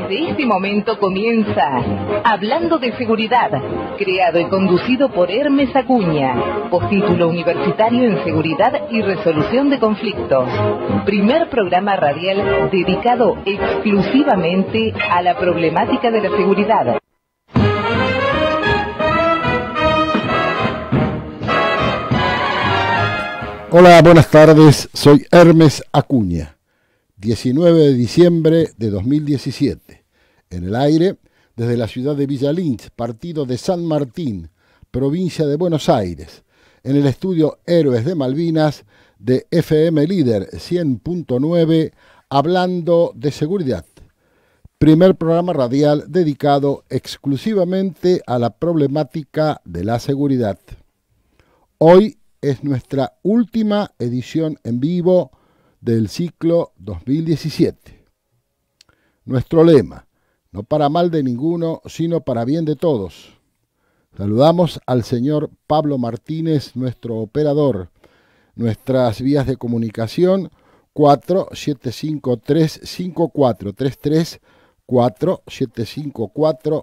Desde este momento comienza Hablando de Seguridad, creado y conducido por Hermes Acuña, postítulo universitario en Seguridad y Resolución de Conflictos. Primer programa radial dedicado exclusivamente a la problemática de la seguridad. Hola, buenas tardes. Soy Hermes Acuña. 19 de diciembre de 2017. En el aire, desde la ciudad de Villalins, partido de San Martín, provincia de Buenos Aires, en el estudio Héroes de Malvinas de FM Líder 100.9, hablando de seguridad. Primer programa radial dedicado exclusivamente a la problemática de la seguridad. Hoy es nuestra última edición en vivo del ciclo 2017. Nuestro lema, no para mal de ninguno, sino para bien de todos. Saludamos al señor Pablo Martínez, nuestro operador. Nuestras vías de comunicación 4754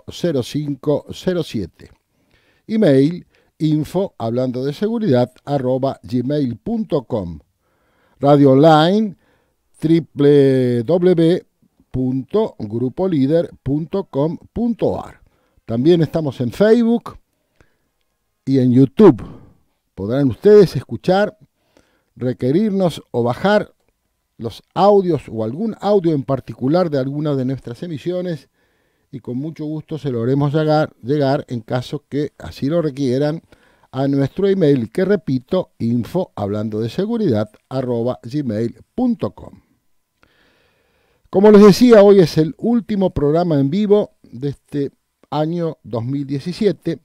0507. Email info hablando de seguridad arroba gmail.com. Radio online www www.grupolider.com.ar. También estamos en Facebook y en YouTube. Podrán ustedes escuchar, requerirnos o bajar los audios o algún audio en particular de alguna de nuestras emisiones y con mucho gusto se lo haremos llegar, llegar en caso que así lo requieran a nuestro email que repito info hablando de seguridad arroba gmail.com. Como les decía, hoy es el último programa en vivo de este año 2017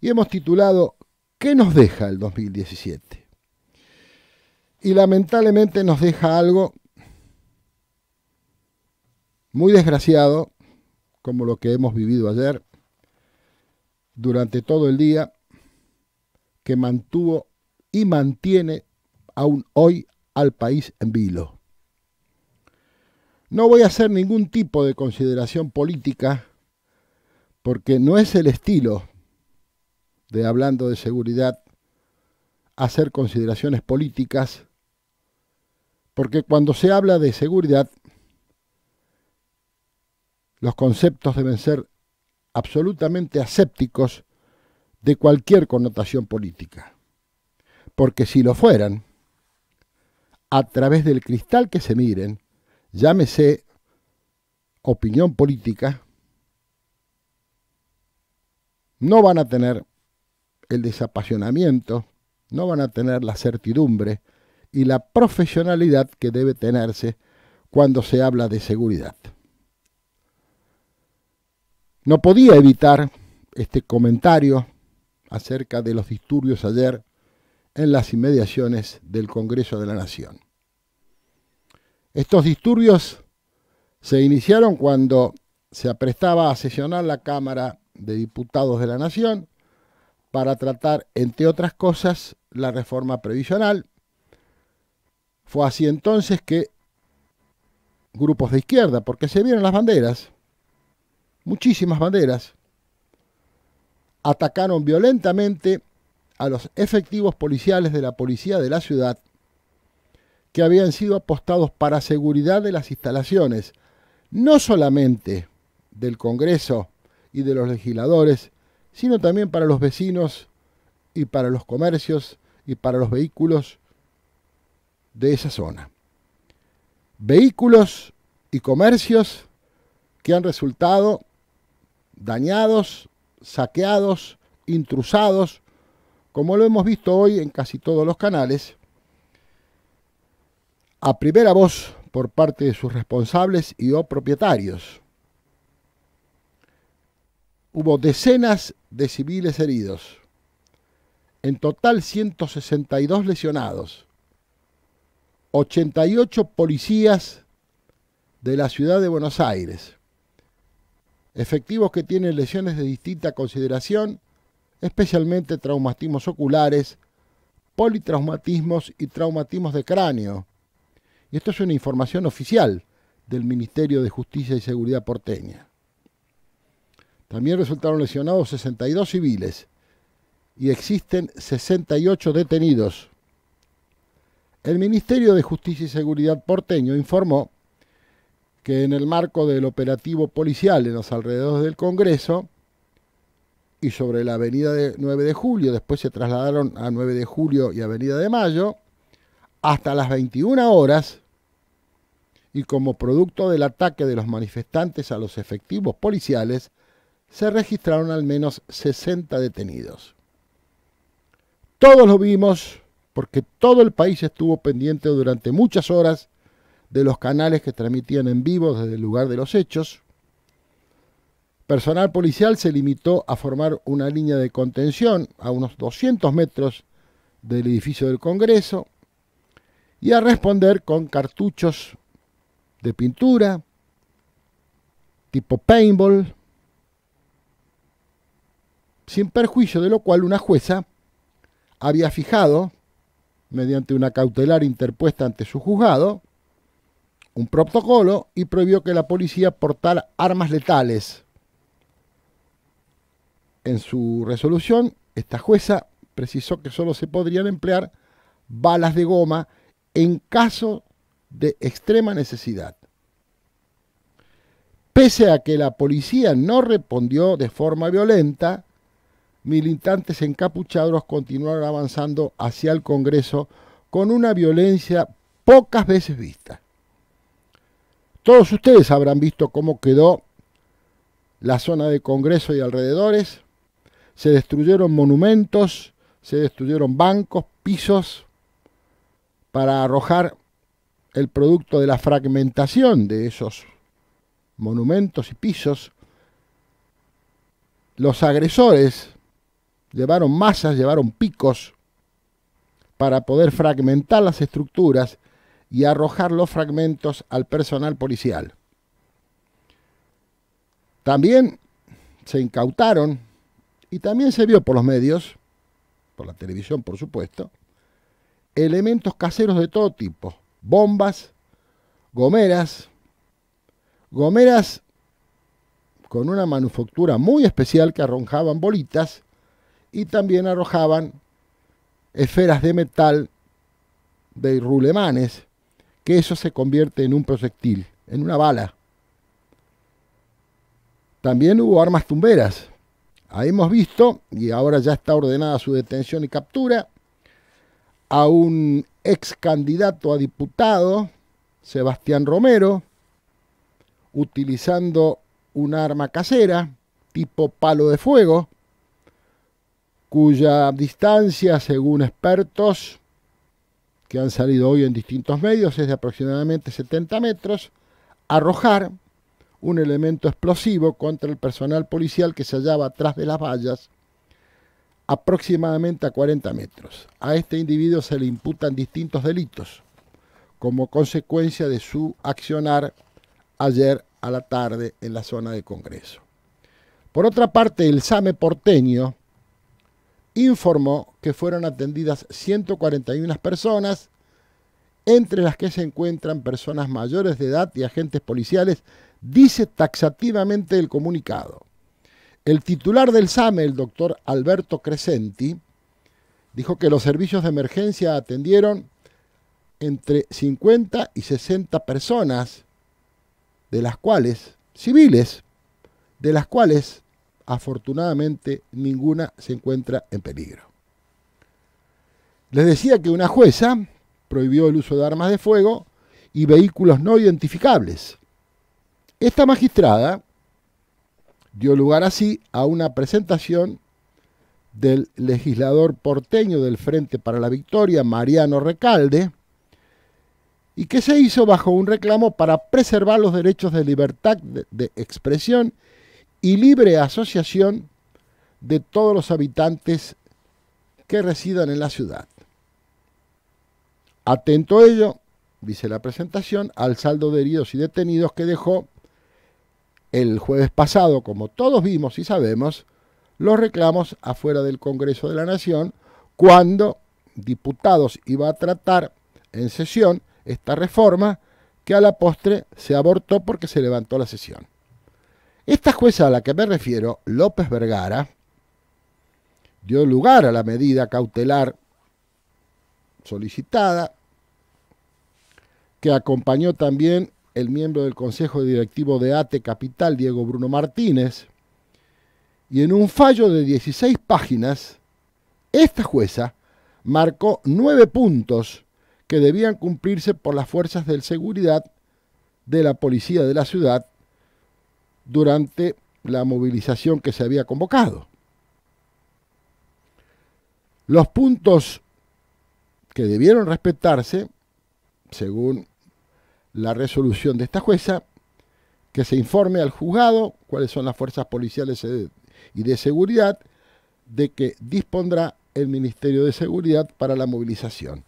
y hemos titulado ¿Qué nos deja el 2017? Y lamentablemente nos deja algo muy desgraciado, como lo que hemos vivido ayer, durante todo el día, que mantuvo y mantiene aún hoy al país en vilo no voy a hacer ningún tipo de consideración política porque no es el estilo de hablando de seguridad hacer consideraciones políticas, porque cuando se habla de seguridad, los conceptos deben ser absolutamente asépticos de cualquier connotación política, porque si lo fueran, a través del cristal que se miren, llámese opinión política, no van a tener el desapasionamiento, no van a tener la certidumbre y la profesionalidad que debe tenerse cuando se habla de seguridad. No podía evitar este comentario acerca de los disturbios ayer en las inmediaciones del Congreso de la Nación. Estos disturbios se iniciaron cuando se aprestaba a sesionar la Cámara de Diputados de la Nación para tratar, entre otras cosas, la reforma previsional. Fue así entonces que grupos de izquierda, porque se vieron las banderas, muchísimas banderas, atacaron violentamente a los efectivos policiales de la policía de la ciudad que habían sido apostados para seguridad de las instalaciones, no solamente del Congreso y de los legisladores, sino también para los vecinos y para los comercios y para los vehículos de esa zona. Vehículos y comercios que han resultado dañados, saqueados, intrusados, como lo hemos visto hoy en casi todos los canales, a primera voz por parte de sus responsables y o propietarios. Hubo decenas de civiles heridos, en total 162 lesionados, 88 policías de la ciudad de Buenos Aires, efectivos que tienen lesiones de distinta consideración, especialmente traumatismos oculares, politraumatismos y traumatismos de cráneo, y esto es una información oficial del Ministerio de Justicia y Seguridad porteña. También resultaron lesionados 62 civiles y existen 68 detenidos. El Ministerio de Justicia y Seguridad porteño informó que en el marco del operativo policial en los alrededores del Congreso y sobre la avenida de 9 de julio, después se trasladaron a 9 de julio y avenida de mayo, hasta las 21 horas y como producto del ataque de los manifestantes a los efectivos policiales, se registraron al menos 60 detenidos. Todos lo vimos porque todo el país estuvo pendiente durante muchas horas de los canales que transmitían en vivo desde el lugar de los hechos. Personal policial se limitó a formar una línea de contención a unos 200 metros del edificio del Congreso y a responder con cartuchos de pintura, tipo paintball, sin perjuicio de lo cual una jueza había fijado, mediante una cautelar interpuesta ante su juzgado, un protocolo y prohibió que la policía portara armas letales. En su resolución, esta jueza precisó que solo se podrían emplear balas de goma en caso de extrema necesidad. Pese a que la policía no respondió de forma violenta, militantes encapuchados continuaron avanzando hacia el Congreso con una violencia pocas veces vista. Todos ustedes habrán visto cómo quedó la zona de Congreso y alrededores. Se destruyeron monumentos, se destruyeron bancos, pisos, para arrojar el producto de la fragmentación de esos monumentos y pisos, los agresores llevaron masas, llevaron picos para poder fragmentar las estructuras y arrojar los fragmentos al personal policial. También se incautaron y también se vio por los medios, por la televisión por supuesto, elementos caseros de todo tipo, bombas, gomeras, gomeras con una manufactura muy especial que arrojaban bolitas y también arrojaban esferas de metal de rulemanes, que eso se convierte en un proyectil, en una bala. También hubo armas tumberas. Ahí hemos visto, y ahora ya está ordenada su detención y captura, a un ex candidato a diputado, Sebastián Romero, utilizando un arma casera tipo palo de fuego, cuya distancia, según expertos que han salido hoy en distintos medios, es de aproximadamente 70 metros, arrojar un elemento explosivo contra el personal policial que se hallaba atrás de las vallas aproximadamente a 40 metros. A este individuo se le imputan distintos delitos como consecuencia de su accionar ayer a la tarde en la zona de Congreso. Por otra parte, el SAME porteño informó que fueron atendidas 141 personas, entre las que se encuentran personas mayores de edad y agentes policiales, dice taxativamente el comunicado. El titular del SAME, el doctor Alberto Crescenti, dijo que los servicios de emergencia atendieron entre 50 y 60 personas, de las cuales, civiles, de las cuales afortunadamente ninguna se encuentra en peligro. Les decía que una jueza prohibió el uso de armas de fuego y vehículos no identificables. Esta magistrada dio lugar así a una presentación del legislador porteño del Frente para la Victoria, Mariano Recalde, y que se hizo bajo un reclamo para preservar los derechos de libertad de, expresión y libre asociación de todos los habitantes que residan en la ciudad. Atento ello, dice la presentación, al saldo de heridos y detenidos que dejó el jueves pasado, como todos vimos y sabemos, los reclamos afuera del Congreso de la Nación cuando diputados iba a tratar en sesión esta reforma que a la postre se abortó porque se levantó la sesión. Esta jueza a la que me refiero, López Vergara, dio lugar a la medida cautelar solicitada, que acompañó también el miembro del Consejo Directivo de ATE Capital, Diego Bruno Martínez, y en un fallo de 16 páginas, esta jueza marcó nueve puntos que debían cumplirse por las fuerzas de seguridad de la policía de la ciudad durante la movilización que se había convocado. Los puntos que debieron respetarse, según la resolución de esta jueza, que se informe al juzgado cuáles son las fuerzas policiales eh, y de seguridad de que dispondrá el Ministerio de Seguridad para la movilización.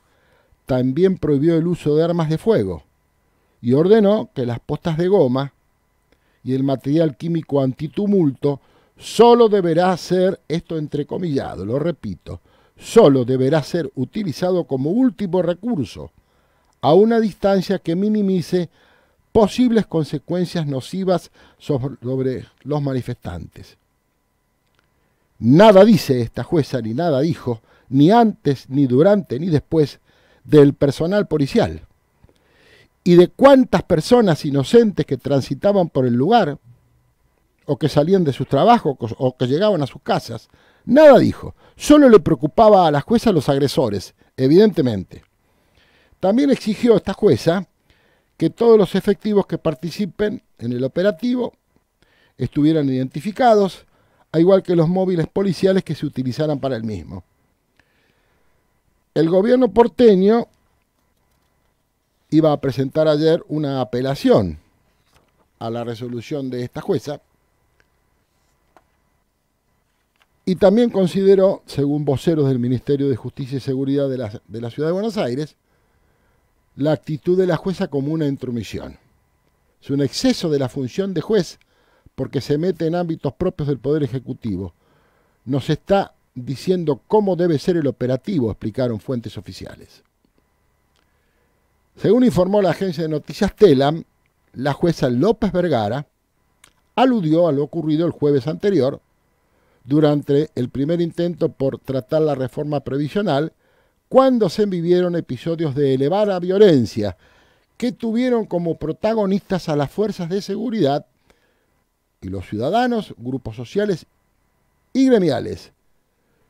También prohibió el uso de armas de fuego y ordenó que las postas de goma y el material químico antitumulto solo deberá ser, esto entrecomillado, lo repito, solo deberá ser utilizado como último recurso a una distancia que minimice posibles consecuencias nocivas sobre los manifestantes. Nada dice esta jueza, ni nada dijo, ni antes, ni durante, ni después, del personal policial y de cuántas personas inocentes que transitaban por el lugar o que salían de sus trabajos o que llegaban a sus casas. Nada dijo, solo le preocupaba a la jueza los agresores, evidentemente. También exigió esta jueza que todos los efectivos que participen en el operativo estuvieran identificados, al igual que los móviles policiales que se utilizaran para el mismo. El gobierno porteño iba a presentar ayer una apelación a la resolución de esta jueza y también consideró, según voceros del Ministerio de Justicia y Seguridad de la, de la Ciudad de Buenos Aires, la actitud de la jueza como una intromisión. Es un exceso de la función de juez porque se mete en ámbitos propios del Poder Ejecutivo. Nos está diciendo cómo debe ser el operativo, explicaron fuentes oficiales. Según informó la agencia de noticias Telam, la jueza López Vergara aludió a lo ocurrido el jueves anterior durante el primer intento por tratar la reforma previsional cuando se vivieron episodios de elevada violencia que tuvieron como protagonistas a las fuerzas de seguridad y los ciudadanos, grupos sociales y gremiales.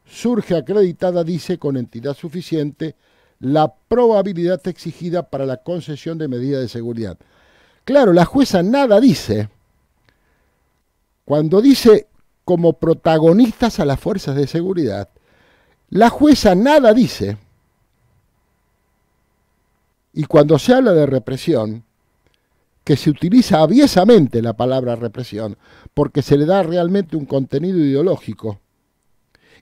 Surge acreditada, dice, con entidad suficiente la probabilidad exigida para la concesión de medidas de seguridad. Claro, la jueza nada dice cuando dice como protagonistas a las fuerzas de seguridad. La jueza nada dice y cuando se habla de represión, que se utiliza aviesamente la palabra represión, porque se le da realmente un contenido ideológico.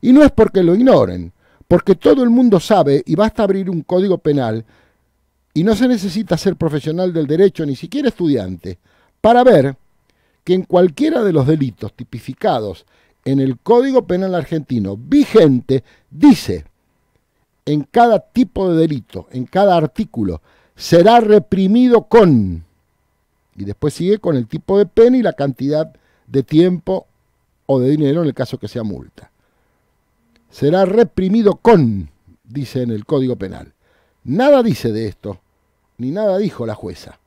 Y no es porque lo ignoren, porque todo el mundo sabe y basta abrir un código penal y no se necesita ser profesional del derecho, ni siquiera estudiante, para ver que en cualquiera de los delitos tipificados en el Código Penal argentino vigente dice en cada tipo de delito, en cada artículo, será reprimido con, y después sigue con el tipo de pena y la cantidad de tiempo o de dinero en el caso que sea multa. Será reprimido con, dice en el Código Penal. Nada dice de esto, ni nada dijo la jueza.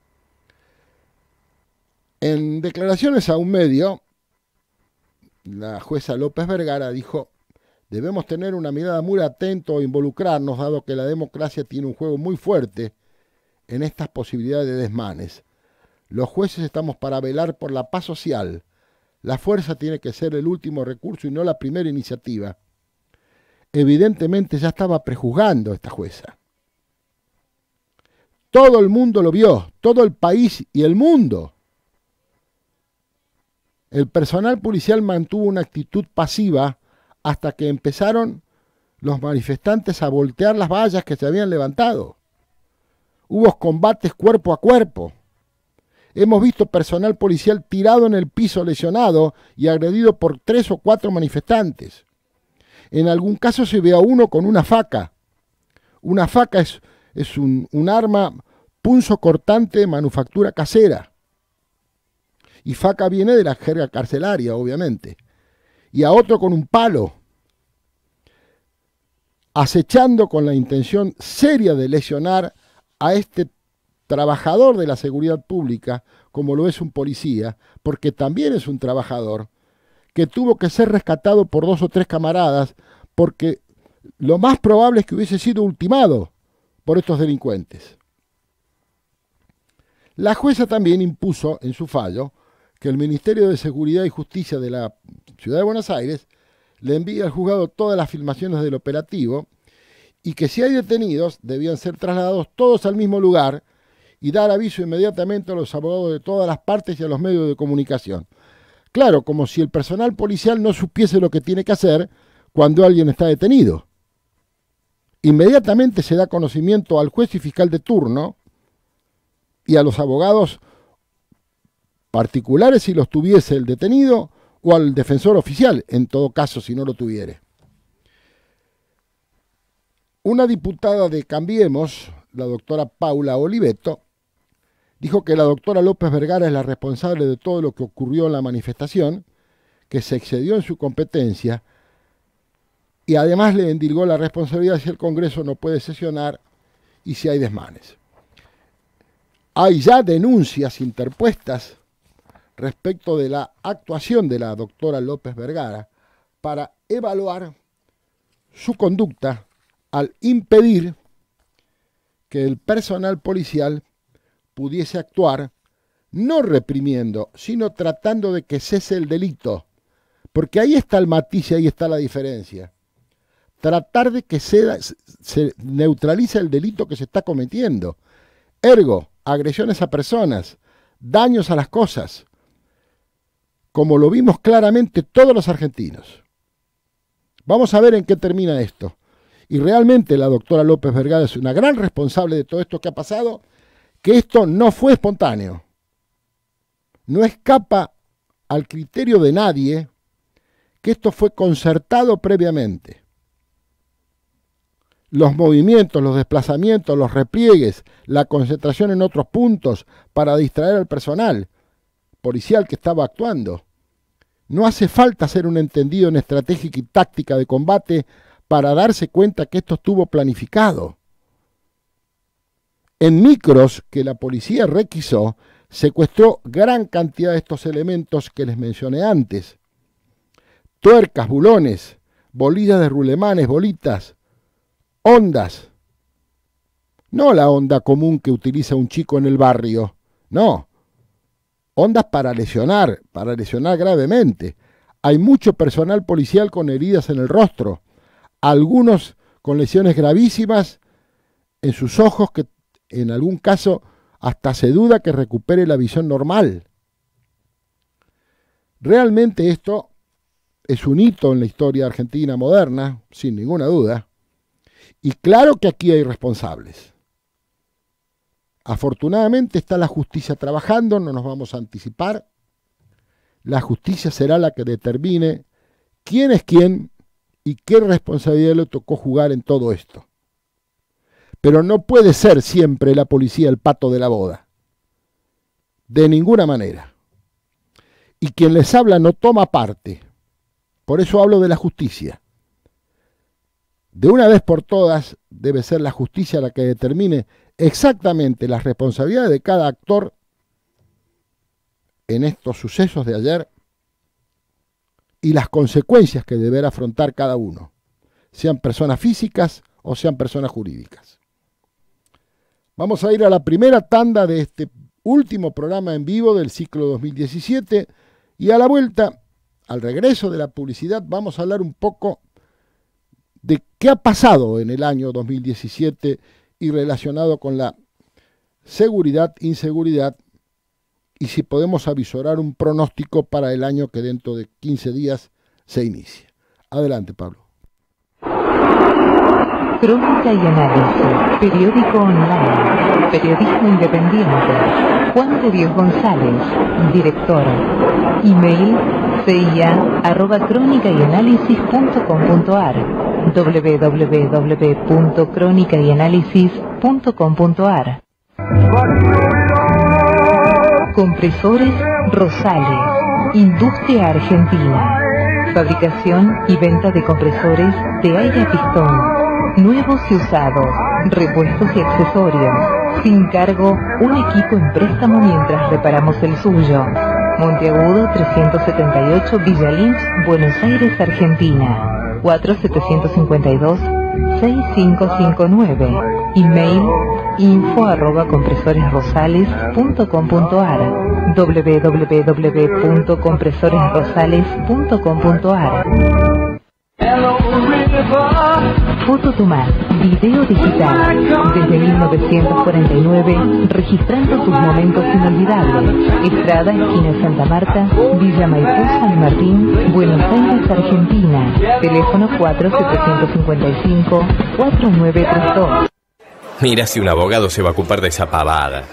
En declaraciones a un medio, la jueza López Vergara dijo Debemos tener una mirada muy atenta o e involucrarnos, dado que la democracia tiene un juego muy fuerte en estas posibilidades de desmanes. Los jueces estamos para velar por la paz social. La fuerza tiene que ser el último recurso y no la primera iniciativa. Evidentemente ya estaba prejuzgando esta jueza. Todo el mundo lo vio, todo el país y el mundo. El personal policial mantuvo una actitud pasiva hasta que empezaron los manifestantes a voltear las vallas que se habían levantado. Hubo combates cuerpo a cuerpo. Hemos visto personal policial tirado en el piso lesionado y agredido por tres o cuatro manifestantes. En algún caso se ve a uno con una faca. Una faca es, un, un arma punzo cortante de manufactura casera. Y faca viene de la jerga carcelaria, obviamente y a otro con un palo, acechando con la intención seria de lesionar a este trabajador de la seguridad pública, como lo es un policía, porque también es un trabajador, que tuvo que ser rescatado por dos o tres camaradas, porque lo más probable es que hubiese sido ultimado por estos delincuentes. La jueza también impuso en su fallo que el Ministerio de Seguridad y Justicia de la Ciudad de Buenos Aires le envía al juzgado todas las filmaciones del operativo y que si hay detenidos debían ser trasladados todos al mismo lugar y dar aviso inmediatamente a los abogados de todas las partes y a los medios de comunicación. Claro, como si el personal policial no supiese lo que tiene que hacer cuando alguien está detenido. Inmediatamente se da conocimiento al juez y fiscal de turno y a los abogados particulares si los tuviese el detenido o al defensor oficial, en todo caso si no lo tuviere. Una diputada de Cambiemos, la doctora Paula Oliveto, dijo que la doctora López Vergara es la responsable de todo lo que ocurrió en la manifestación, que se excedió en su competencia y además le endilgó la responsabilidad si el Congreso no puede sesionar y si hay desmanes. Hay ya denuncias interpuestas respecto de la actuación de la doctora López Vergara para evaluar su conducta al impedir que el personal policial pudiese actuar no reprimiendo, sino tratando de que cese el delito. Porque ahí está el matiz ahí está la diferencia. Tratar de que se, se neutralice el delito que se está cometiendo. Ergo, agresiones a personas, daños a las cosas, como lo vimos claramente todos los argentinos. Vamos a ver en qué termina esto. Y realmente la doctora López Vergara es una gran responsable de todo esto que ha pasado, que esto no fue espontáneo. No escapa al criterio de nadie que esto fue concertado previamente. Los movimientos, los desplazamientos, los repliegues, la concentración en otros puntos para distraer al personal policial que estaba actuando no hace falta ser un entendido en estratégica y táctica de combate para darse cuenta que esto estuvo planificado. En micros que la policía requisó, secuestró gran cantidad de estos elementos que les mencioné antes. Tuercas, bulones, bolillas de rulemanes, bolitas, ondas. No la onda común que utiliza un chico en el barrio, no, Ondas para lesionar, para lesionar gravemente. Hay mucho personal policial con heridas en el rostro, algunos con lesiones gravísimas en sus ojos que en algún caso hasta se duda que recupere la visión normal. Realmente esto es un hito en la historia argentina moderna, sin ninguna duda. Y claro que aquí hay responsables. Afortunadamente está la justicia trabajando, no nos vamos a anticipar. La justicia será la que determine quién es quién y qué responsabilidad le tocó jugar en todo esto. Pero no puede ser siempre la policía el pato de la boda. De ninguna manera. Y quien les habla no toma parte. Por eso hablo de la justicia. De una vez por todas debe ser la justicia la que determine exactamente las responsabilidades de cada actor en estos sucesos de ayer y las consecuencias que deberá afrontar cada uno, sean personas físicas o sean personas jurídicas. Vamos a ir a la primera tanda de este último programa en vivo del ciclo 2017 y a la vuelta, al regreso de la publicidad, vamos a hablar un poco de qué ha pasado en el año 2017 y relacionado con la seguridad, inseguridad, y si podemos avisorar un pronóstico para el año que dentro de 15 días se inicia. Adelante, Pablo. Crónica y análisis, periódico online, periodismo independiente. Juan de Dios González, director. Email cia crónica y análisis punto com punto ar www.cronicayanalysis.com.ar Compresores Rosales, Industria Argentina. Fabricación y venta de compresores de aire a pistón, nuevos y usados, repuestos y accesorios. Sin cargo, un equipo en préstamo mientras reparamos el suyo. Monteagudo 378 Villa Lynch, Buenos Aires, Argentina. 4752 6559 Email info arroba compresoresrosales.com.ar www.compresoresrosales.com.ar Foto Tomás, video digital. Desde 1949, registrando sus momentos inolvidables. Estrada, esquina Santa Marta, Villa Maipú, San Martín, Buenos Aires, Argentina. Teléfono 4755-4932. Mira si un abogado se va a ocupar de esa pavada.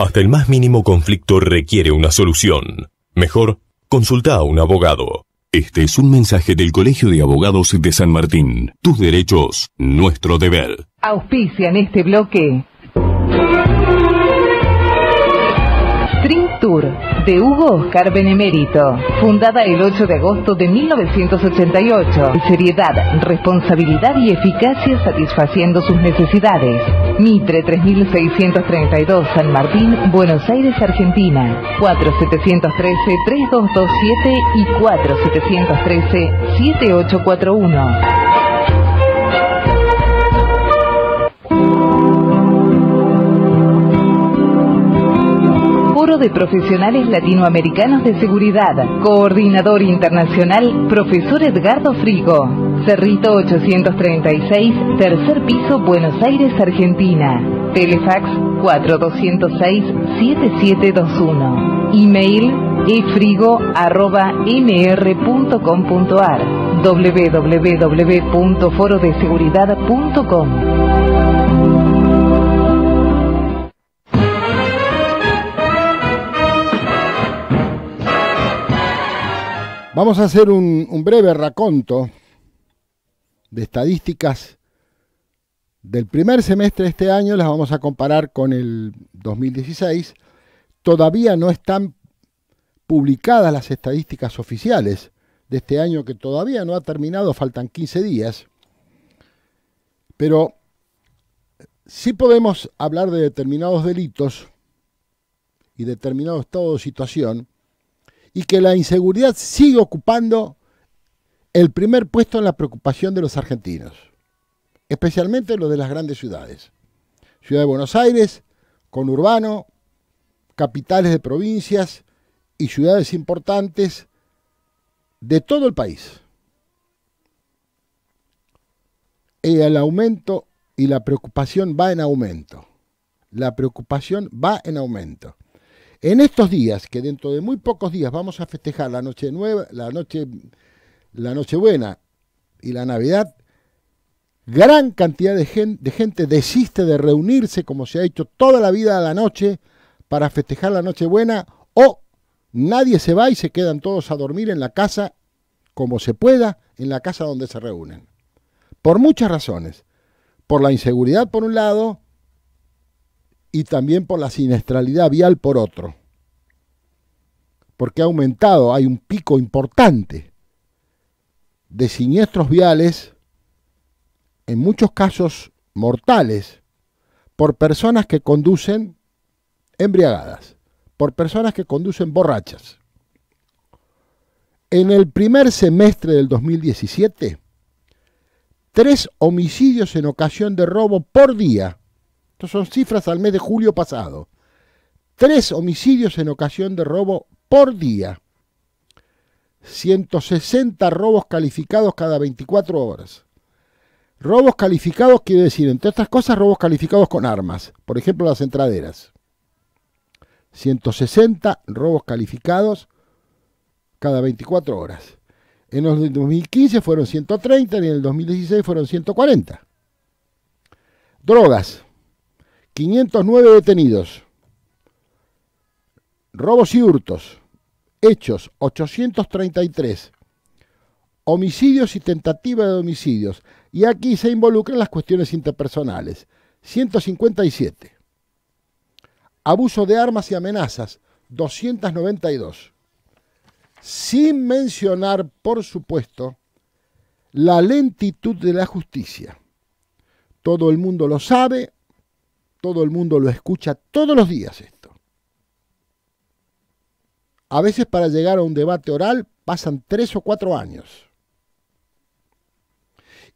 Hasta el más mínimo conflicto requiere una solución. Mejor, consulta a un abogado. Este es un mensaje del Colegio de Abogados de San Martín. Tus derechos, nuestro deber. Auspicia en este bloque de Hugo Oscar Benemérito, fundada el 8 de agosto de 1988. Seriedad, responsabilidad y eficacia satisfaciendo sus necesidades. Mitre 3632 San Martín, Buenos Aires, Argentina. 4713-3227 y 4713-7841. Foro de Profesionales Latinoamericanos de Seguridad. Coordinador Internacional, profesor Edgardo Frigo. Cerrito 836, tercer piso, Buenos Aires, Argentina. Telefax 4206-7721. Email efrigo.mr.com.ar www.forodeseguridad.com Vamos a hacer un, breve raconto de estadísticas del primer semestre de este año, las vamos a comparar con el 2016. Todavía no están publicadas las estadísticas oficiales de este año que todavía no ha terminado, faltan 15 días. Pero sí podemos hablar de determinados delitos y determinado estado de situación y que la inseguridad sigue ocupando el primer puesto en la preocupación de los argentinos, especialmente los de las grandes ciudades. Ciudad de Buenos Aires, conurbano, capitales de provincias y ciudades importantes de todo el país. Eh, el aumento y la preocupación va en aumento. La preocupación va en aumento. En estos días, que dentro de muy pocos días vamos a festejar la noche nueva, la noche, la Nochebuena y la Navidad, gran cantidad de gente, de gente desiste de reunirse como se ha hecho toda la vida a la noche para festejar la noche buena, o nadie se va y se quedan todos a dormir en la casa como se pueda, en la casa donde se reúnen. Por muchas razones. Por la inseguridad por un lado, y también por la siniestralidad vial por otro. Porque ha aumentado, hay un pico importante de siniestros viales, en muchos casos mortales, por personas que conducen embriagadas, por personas que conducen borrachas. En el primer semestre del 2017, tres homicidios en ocasión de robo por día estos son cifras al mes de julio pasado. Tres homicidios en ocasión de robo por día. 160 robos calificados cada 24 horas. Robos calificados quiere decir, entre otras cosas, robos calificados con armas, por ejemplo las entraderas. 160 robos calificados cada 24 horas. En el 2015 fueron 130 y en el 2016 fueron 140. Drogas. 509 detenidos. Robos y hurtos. Hechos 833. Homicidios y tentativas de homicidios. Y aquí se involucran las cuestiones interpersonales. 157. Abuso de armas y amenazas. 292. Sin mencionar, por supuesto, la lentitud de la justicia. Todo el mundo lo sabe, todo el mundo lo escucha todos los días esto. A veces para llegar a un debate oral pasan tres o cuatro años.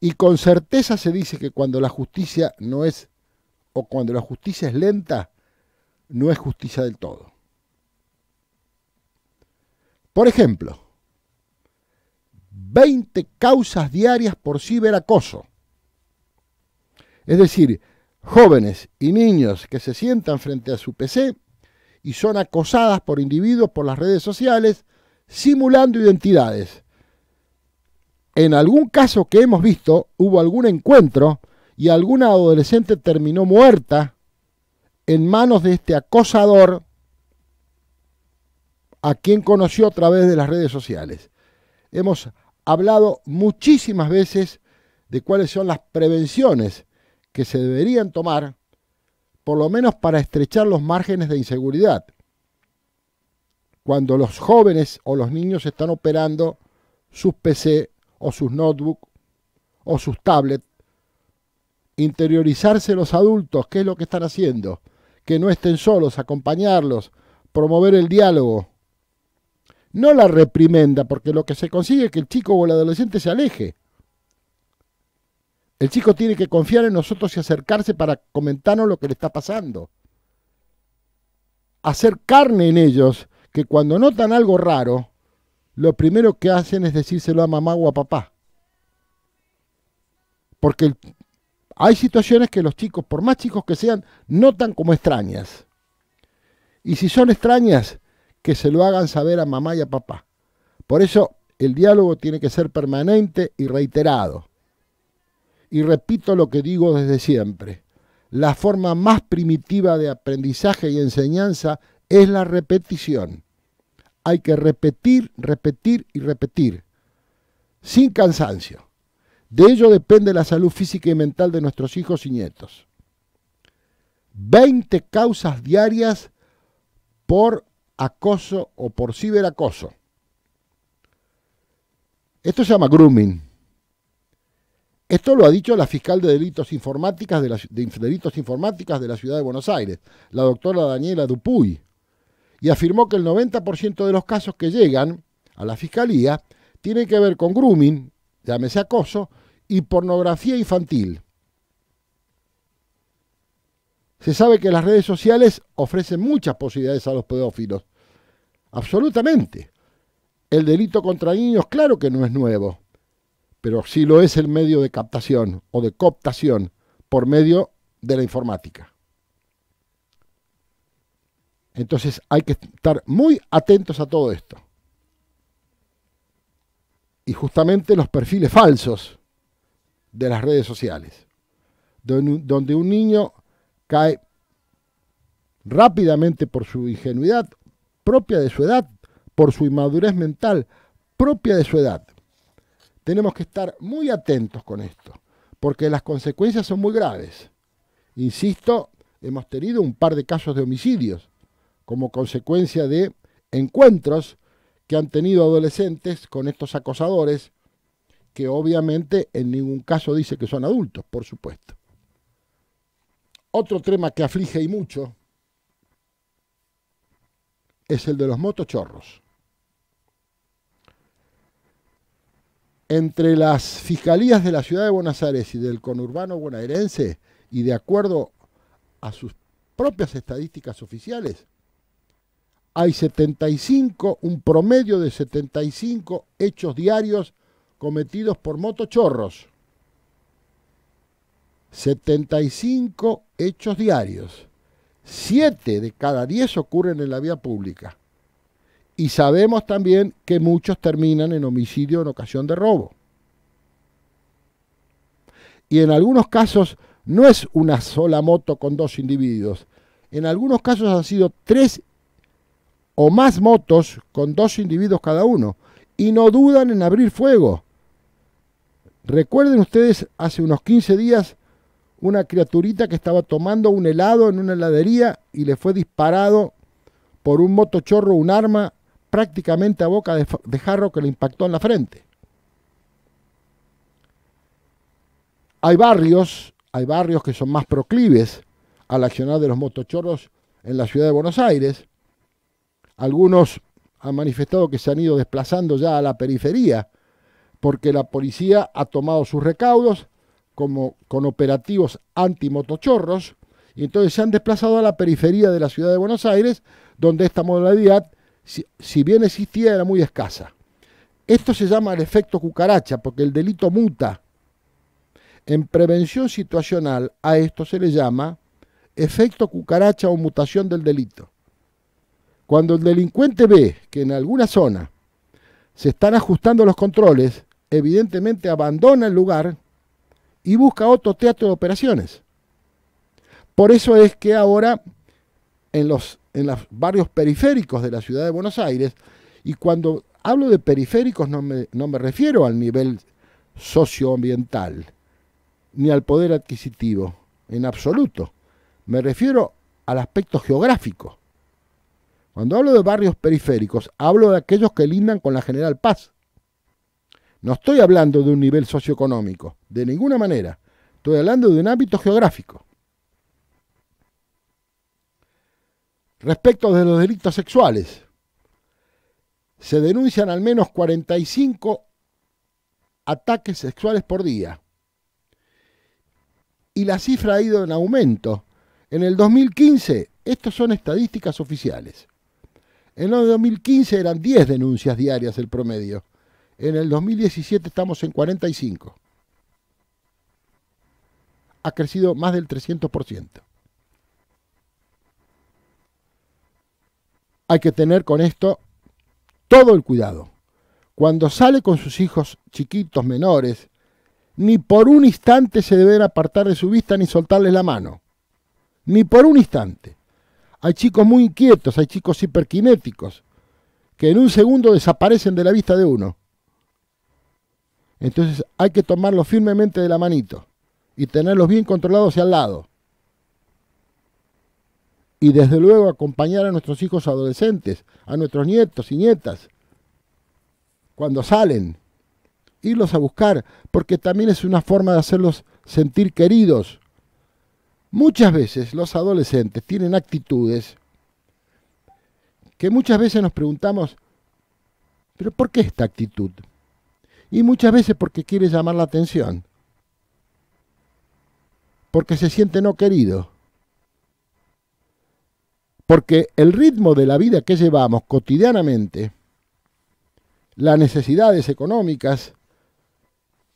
Y con certeza se dice que cuando la justicia no es, o cuando la justicia es lenta, no es justicia del todo. Por ejemplo, 20 causas diarias por ciberacoso. Es decir, jóvenes y niños que se sientan frente a su PC y son acosadas por individuos por las redes sociales simulando identidades. En algún caso que hemos visto, hubo algún encuentro y alguna adolescente terminó muerta en manos de este acosador a quien conoció a través de las redes sociales. Hemos hablado muchísimas veces de cuáles son las prevenciones que se deberían tomar, por lo menos para estrechar los márgenes de inseguridad, cuando los jóvenes o los niños están operando sus PC o sus notebooks o sus tablets, interiorizarse los adultos, qué es lo que están haciendo, que no estén solos, acompañarlos, promover el diálogo, no la reprimenda, porque lo que se consigue es que el chico o el adolescente se aleje. El chico tiene que confiar en nosotros y acercarse para comentarnos lo que le está pasando. Hacer carne en ellos, que cuando notan algo raro, lo primero que hacen es decírselo a mamá o a papá. Porque hay situaciones que los chicos, por más chicos que sean, notan como extrañas. Y si son extrañas, que se lo hagan saber a mamá y a papá. Por eso el diálogo tiene que ser permanente y reiterado. Y repito lo que digo desde siempre, la forma más primitiva de aprendizaje y enseñanza es la repetición. Hay que repetir, repetir y repetir, sin cansancio. De ello depende la salud física y mental de nuestros hijos y nietos. 20 causas diarias por acoso o por ciberacoso. Esto se llama grooming. Esto lo ha dicho la fiscal de delitos informáticos de, la, delitos de la ciudad de Buenos Aires, la doctora Daniela Dupuy, y afirmó que el 90% de los casos que llegan a la fiscalía tienen que ver con grooming, llámese acoso, y pornografía infantil. Se sabe que las redes sociales ofrecen muchas posibilidades a los pedófilos. Absolutamente. El delito contra niños, claro que no es nuevo pero sí lo es el medio de captación o de cooptación por medio de la informática. Entonces hay que estar muy atentos a todo esto. Y justamente los perfiles falsos de las redes sociales, donde un niño cae rápidamente por su ingenuidad propia de su edad, por su inmadurez mental propia de su edad. Tenemos que estar muy atentos con esto, porque las consecuencias son muy graves. Insisto, hemos tenido un par de casos de homicidios como consecuencia de encuentros que han tenido adolescentes con estos acosadores, que obviamente en ningún caso dice que son adultos, por supuesto. Otro tema que aflige y mucho es el de los motochorros. entre las fiscalías de la ciudad de Buenos Aires y del conurbano bonaerense, y de acuerdo a sus propias estadísticas oficiales, hay 75, un promedio de 75 hechos diarios cometidos por motochorros. 75 hechos diarios. 7 de cada 10 ocurren en la vía pública. Y sabemos también que muchos terminan en homicidio en ocasión de robo. Y en algunos casos no es una sola moto con dos individuos. En algunos casos han sido tres o más motos con dos individuos cada uno. Y no dudan en abrir fuego. Recuerden ustedes hace unos 15 días una criaturita que estaba tomando un helado en una heladería y le fue disparado por un motochorro un arma prácticamente a boca de, jarro que le impactó en la frente. Hay barrios, hay barrios que son más proclives al accionar de los motochorros en la ciudad de Buenos Aires. Algunos han manifestado que se han ido desplazando ya a la periferia porque la policía ha tomado sus recaudos como con operativos antimotochorros y entonces se han desplazado a la periferia de la ciudad de Buenos Aires donde esta modalidad si, bien existía, era muy escasa. Esto se llama el efecto cucaracha, porque el delito muta. En prevención situacional a esto se le llama efecto cucaracha o mutación del delito. Cuando el delincuente ve que en alguna zona se están ajustando los controles, evidentemente abandona el lugar y busca otro teatro de operaciones. Por eso es que ahora en los en los barrios periféricos de la ciudad de Buenos Aires, y cuando hablo de periféricos no me, no me refiero al nivel socioambiental, ni al poder adquisitivo, en absoluto. Me refiero al aspecto geográfico. Cuando hablo de barrios periféricos, hablo de aquellos que lindan con la General Paz. No estoy hablando de un nivel socioeconómico, de ninguna manera. Estoy hablando de un ámbito geográfico. Respecto de los delitos sexuales, se denuncian al menos 45 ataques sexuales por día. Y la cifra ha ido en aumento. En el 2015, estas son estadísticas oficiales. En el 2015 eran 10 denuncias diarias el promedio. En el 2017 estamos en 45. Ha crecido más del 300%. hay que tener con esto todo el cuidado. Cuando sale con sus hijos chiquitos, menores, ni por un instante se deben apartar de su vista ni soltarles la mano. Ni por un instante. Hay chicos muy inquietos, hay chicos hiperquinéticos, que en un segundo desaparecen de la vista de uno. Entonces hay que tomarlos firmemente de la manito y tenerlos bien controlados y al lado y desde luego acompañar a nuestros hijos adolescentes, a nuestros nietos y nietas, cuando salen, irlos a buscar, porque también es una forma de hacerlos sentir queridos. Muchas veces los adolescentes tienen actitudes que muchas veces nos preguntamos, pero ¿por qué esta actitud? Y muchas veces porque quiere llamar la atención, porque se siente no querido porque el ritmo de la vida que llevamos cotidianamente, las necesidades económicas,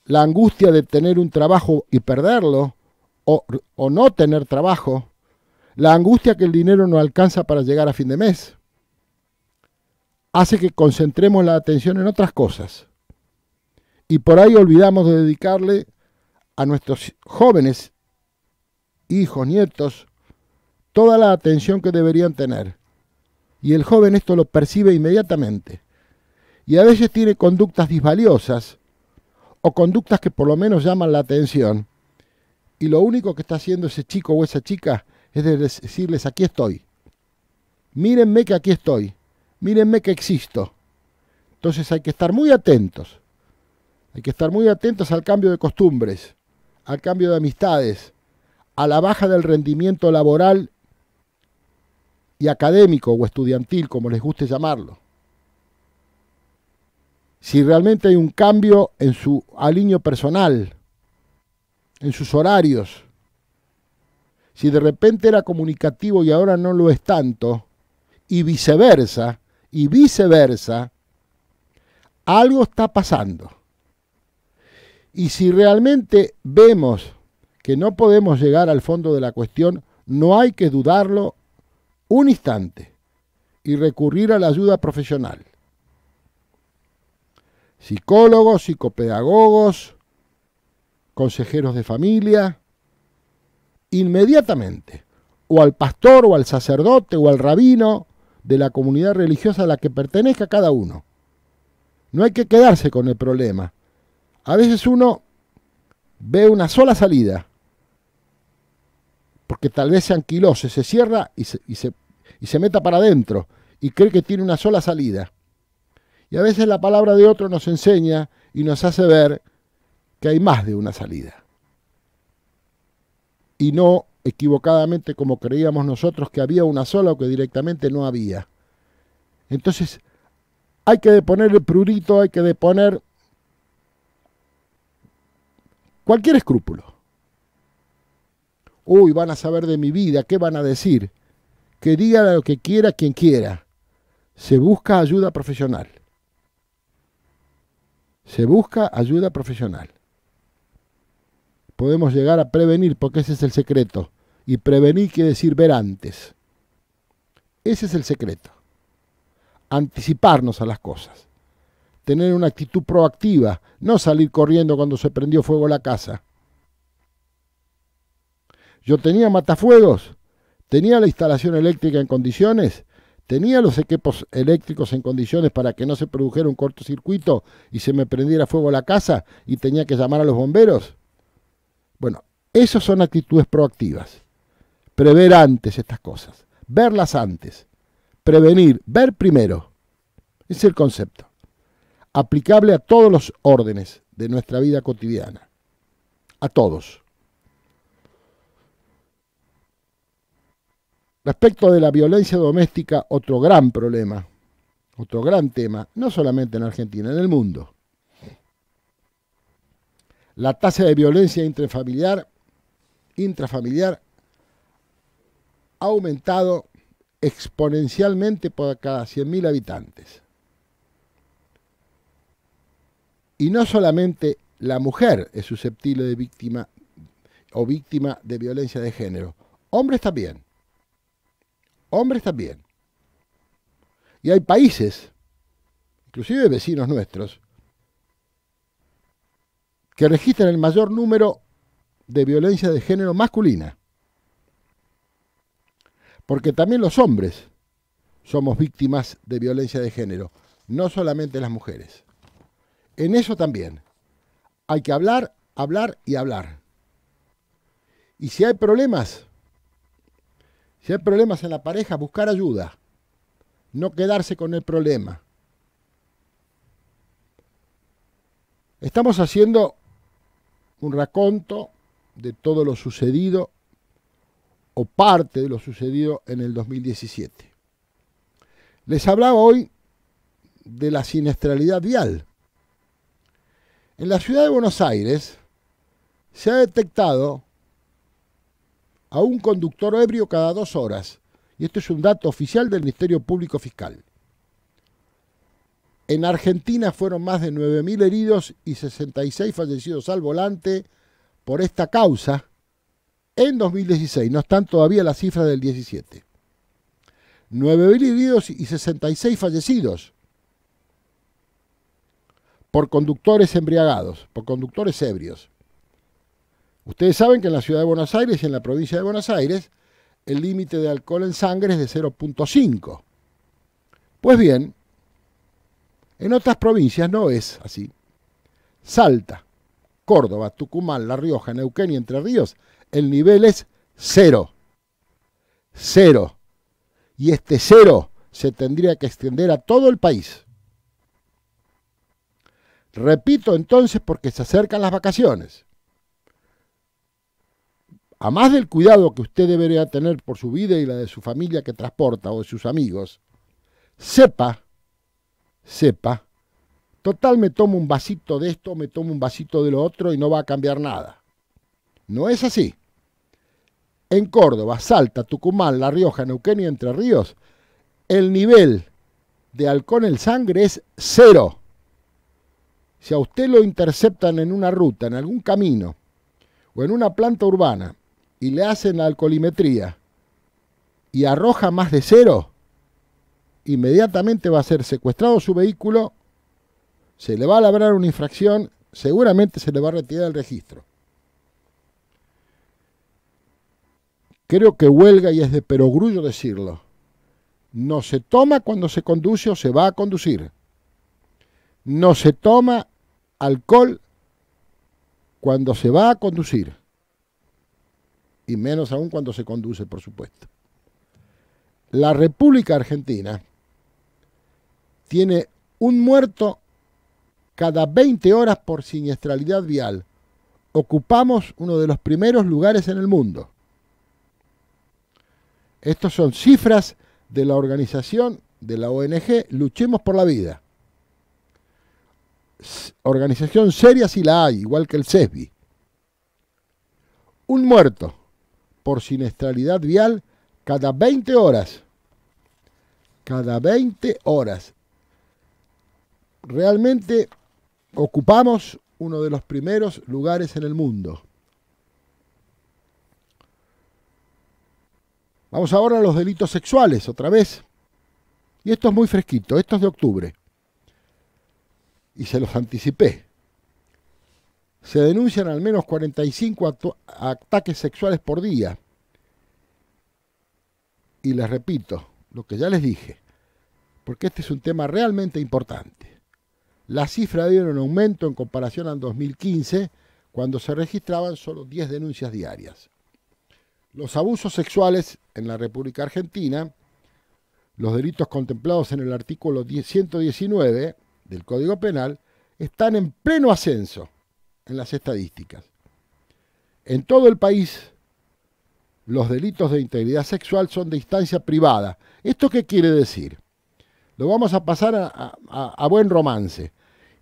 la angustia de tener un trabajo y perderlo, o, no tener trabajo, la angustia que el dinero no alcanza para llegar a fin de mes, hace que concentremos la atención en otras cosas. Y por ahí olvidamos de dedicarle a nuestros jóvenes, hijos, nietos, toda la atención que deberían tener. Y el joven esto lo percibe inmediatamente. Y a veces tiene conductas disvaliosas o conductas que por lo menos llaman la atención. Y lo único que está haciendo ese chico o esa chica es decirles, aquí estoy. Mírenme que aquí estoy. Mírenme que existo. Entonces hay que estar muy atentos. Hay que estar muy atentos al cambio de costumbres, al cambio de amistades, a la baja del rendimiento laboral académico o estudiantil, como les guste llamarlo. Si realmente hay un cambio en su aliño personal, en sus horarios, si de repente era comunicativo y ahora no lo es tanto, y viceversa, y viceversa, algo está pasando. Y si realmente vemos que no podemos llegar al fondo de la cuestión, no hay que dudarlo un instante y recurrir a la ayuda profesional. Psicólogos, psicopedagogos, consejeros de familia, inmediatamente, o al pastor o al sacerdote o al rabino de la comunidad religiosa a la que pertenezca cada uno. No hay que quedarse con el problema. A veces uno ve una sola salida, porque tal vez se anquiló se cierra y se y se meta para adentro y cree que tiene una sola salida. Y a veces la palabra de otro nos enseña y nos hace ver que hay más de una salida. Y no equivocadamente como creíamos nosotros que había una sola o que directamente no había. Entonces, hay que deponer el prurito, hay que deponer cualquier escrúpulo. Uy, van a saber de mi vida, ¿qué van a decir? que diga lo que quiera quien quiera. Se busca ayuda profesional. Se busca ayuda profesional. Podemos llegar a prevenir, porque ese es el secreto. Y prevenir quiere decir ver antes. Ese es el secreto. Anticiparnos a las cosas. Tener una actitud proactiva, no salir corriendo cuando se prendió fuego la casa. Yo tenía matafuegos, ¿Tenía la instalación eléctrica en condiciones? ¿Tenía los equipos eléctricos en condiciones para que no se produjera un cortocircuito y se me prendiera fuego la casa y tenía que llamar a los bomberos? Bueno, esas son actitudes proactivas. Prever antes estas cosas, verlas antes, prevenir, ver primero. Es el concepto, aplicable a todos los órdenes de nuestra vida cotidiana, a todos. Respecto de la violencia doméstica, otro gran problema, otro gran tema, no solamente en Argentina, en el mundo. La tasa de violencia intrafamiliar, ha aumentado exponencialmente por cada 100.000 habitantes. Y no solamente la mujer es susceptible de víctima o víctima de violencia de género, hombres también hombres también. Y hay países, inclusive vecinos nuestros, que registran el mayor número de violencia de género masculina. Porque también los hombres somos víctimas de violencia de género, no solamente las mujeres. En eso también hay que hablar, hablar y hablar. Y si hay problemas, si hay problemas en la pareja, buscar ayuda. No quedarse con el problema. Estamos haciendo un raconto de todo lo sucedido o parte de lo sucedido en el 2017. Les hablaba hoy de la siniestralidad vial. En la ciudad de Buenos Aires se ha detectado a un conductor ebrio cada dos horas. Y esto es un dato oficial del Ministerio Público Fiscal. En Argentina fueron más de 9.000 heridos y 66 fallecidos al volante por esta causa en 2016. No están todavía las cifras del 17. 9.000 heridos y 66 fallecidos por conductores embriagados, por conductores ebrios. Ustedes saben que en la ciudad de Buenos Aires y en la provincia de Buenos Aires el límite de alcohol en sangre es de 0.5. Pues bien, en otras provincias no es así. Salta, Córdoba, Tucumán, La Rioja, Neuquén y Entre Ríos, el nivel es cero. Cero. Y este cero se tendría que extender a todo el país. Repito entonces porque se acercan las vacaciones a más del cuidado que usted debería tener por su vida y la de su familia que transporta o de sus amigos, sepa, sepa, total me tomo un vasito de esto, me tomo un vasito de lo otro y no va a cambiar nada. No es así. En Córdoba, Salta, Tucumán, La Rioja, Neuquén y Entre Ríos, el nivel de halcón en sangre es cero. Si a usted lo interceptan en una ruta, en algún camino o en una planta urbana y le hacen la alcoholimetría y arroja más de cero, inmediatamente va a ser secuestrado su vehículo, se le va a labrar una infracción, seguramente se le va a retirar el registro. Creo que huelga y es de perogrullo decirlo. No se toma cuando se conduce o se va a conducir. No se toma alcohol cuando se va a conducir y menos aún cuando se conduce, por supuesto. La República Argentina tiene un muerto cada 20 horas por siniestralidad vial. Ocupamos uno de los primeros lugares en el mundo. Estos son cifras de la organización de la ONG Luchemos por la Vida. Organización seria si la hay, igual que el CESBI. Un muerto por siniestralidad vial cada 20 horas. Cada 20 horas. Realmente ocupamos uno de los primeros lugares en el mundo. Vamos ahora a los delitos sexuales, otra vez. Y esto es muy fresquito, esto es de octubre. Y se los anticipé se denuncian al menos 45 ataques sexuales por día. Y les repito lo que ya les dije, porque este es un tema realmente importante. La cifra dio un aumento en comparación al 2015, cuando se registraban solo 10 denuncias diarias. Los abusos sexuales en la República Argentina, los delitos contemplados en el artículo 119 del Código Penal, están en pleno ascenso en las estadísticas. En todo el país, los delitos de integridad sexual son de instancia privada. ¿Esto qué quiere decir? Lo vamos a pasar a, buen romance.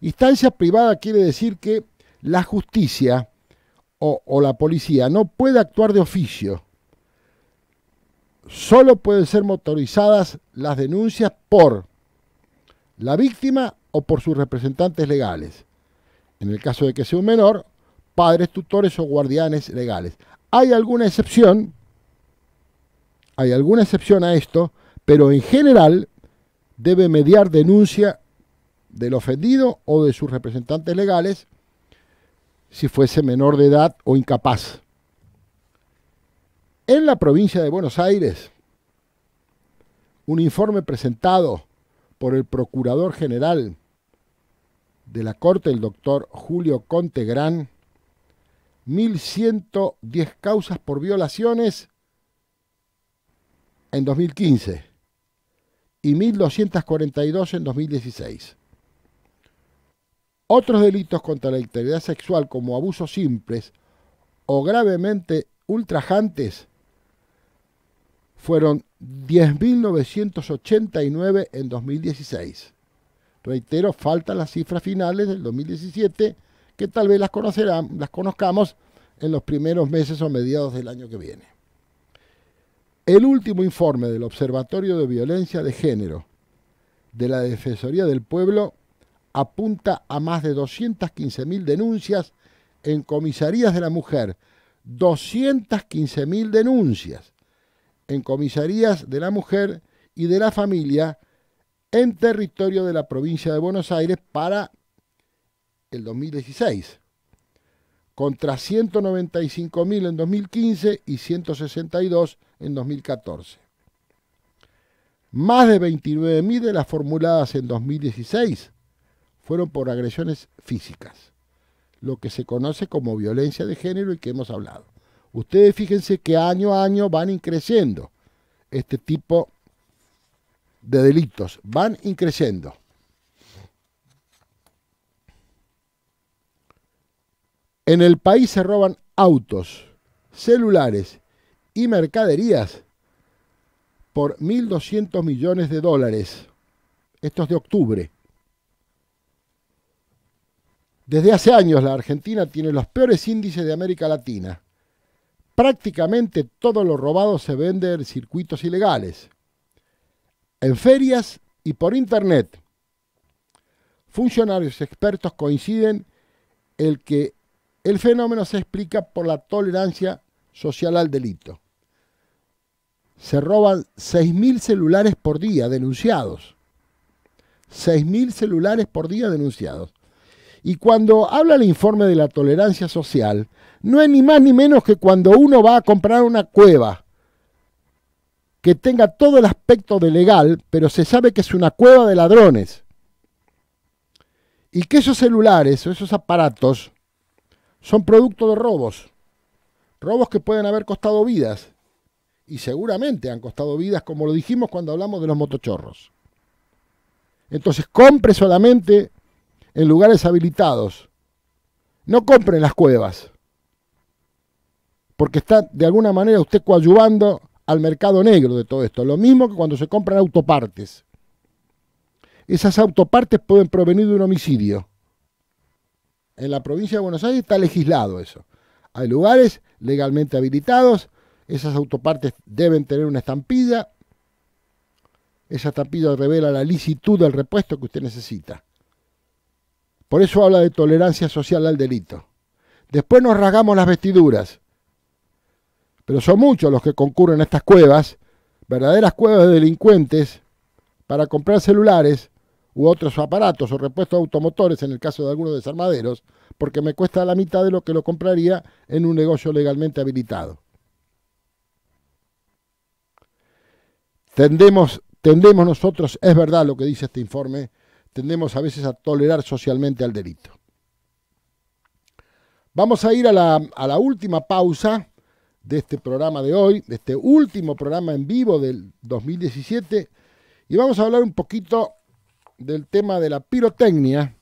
Instancia privada quiere decir que la justicia o, o la policía no puede actuar de oficio. Solo pueden ser motorizadas las denuncias por la víctima o por sus representantes legales en el caso de que sea un menor, padres, tutores o guardianes legales. Hay alguna excepción, hay alguna excepción a esto, pero en general debe mediar denuncia del ofendido o de sus representantes legales si fuese menor de edad o incapaz. En la provincia de Buenos Aires, un informe presentado por el Procurador General de la Corte, del doctor Julio Contegrán, 1.110 causas por violaciones en 2015 y 1.242 en 2016. Otros delitos contra la integridad sexual como abusos simples o gravemente ultrajantes fueron 10.989 en 2016 Reitero, faltan las cifras finales del 2017 que tal vez las, las conozcamos en los primeros meses o mediados del año que viene. El último informe del Observatorio de Violencia de Género de la Defensoría del Pueblo apunta a más de 215.000 denuncias en comisarías de la mujer. 215.000 denuncias en comisarías de la mujer y de la familia en territorio de la provincia de Buenos Aires para el 2016, contra 195.000 en 2015 y 162 en 2014. Más de 29.000 de las formuladas en 2016 fueron por agresiones físicas, lo que se conoce como violencia de género y que hemos hablado. Ustedes fíjense que año a año van creciendo este tipo de de delitos van increciendo. En el país se roban autos, celulares y mercaderías por 1.200 millones de dólares. Esto es de octubre. Desde hace años la Argentina tiene los peores índices de América Latina. Prácticamente todo lo robado se vende en circuitos ilegales en ferias y por internet. Funcionarios expertos coinciden en que el fenómeno se explica por la tolerancia social al delito. Se roban 6.000 celulares por día denunciados. 6.000 celulares por día denunciados. Y cuando habla el informe de la tolerancia social, no es ni más ni menos que cuando uno va a comprar una cueva que tenga todo el aspecto de legal, pero se sabe que es una cueva de ladrones. Y que esos celulares o esos aparatos son producto de robos. Robos que pueden haber costado vidas. Y seguramente han costado vidas, como lo dijimos cuando hablamos de los motochorros. Entonces, compre solamente en lugares habilitados. No compre en las cuevas. Porque está de alguna manera usted coadyuvando al mercado negro de todo esto. Lo mismo que cuando se compran autopartes. Esas autopartes pueden provenir de un homicidio. En la provincia de Buenos Aires está legislado eso. Hay lugares legalmente habilitados. Esas autopartes deben tener una estampilla. Esa estampilla revela la licitud del repuesto que usted necesita. Por eso habla de tolerancia social al delito. Después nos rasgamos las vestiduras pero son muchos los que concurren a estas cuevas, verdaderas cuevas de delincuentes, para comprar celulares u otros aparatos o repuestos automotores en el caso de algunos desarmaderos, porque me cuesta la mitad de lo que lo compraría en un negocio legalmente habilitado. Tendemos, tendemos nosotros, es verdad lo que dice este informe, tendemos a veces a tolerar socialmente al delito. Vamos a ir a la última pausa de este programa de hoy, de este último programa en vivo del 2017. Y vamos a hablar un poquito del tema de la pirotecnia.